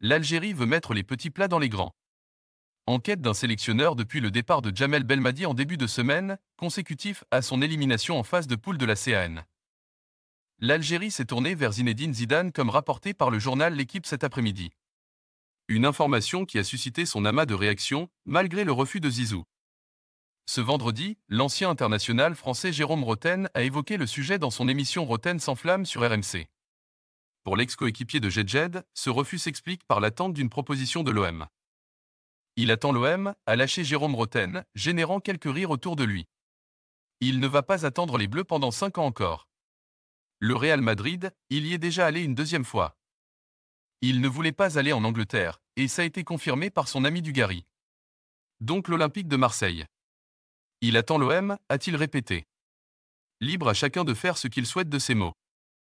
l'Algérie veut mettre les petits plats dans les grands. Enquête d'un sélectionneur depuis le départ de Jamel Belmadi en début de semaine, consécutif à son élimination en phase de poule de la CAN. L'Algérie s'est tournée vers Zinedine Zidane comme rapporté par le journal L'équipe cet après-midi. Une information qui a suscité son amas de réactions, malgré le refus de Zizou. Ce vendredi, l'ancien international français Jérôme Roten a évoqué le sujet dans son émission Roten sans flamme sur RMC. Pour l'ex-coéquipier de Jedjed, ce refus s'explique par l'attente d'une proposition de l'OM. Il attend l'OM a lâché Jérôme Roten, générant quelques rires autour de lui. Il ne va pas attendre les Bleus pendant cinq ans encore. Le Real Madrid, il y est déjà allé une deuxième fois. Il ne voulait pas aller en Angleterre, et ça a été confirmé par son ami Dugarry. Donc l'Olympique de Marseille. Il attend l'OM, a-t-il répété. Libre à chacun de faire ce qu'il souhaite de ses mots.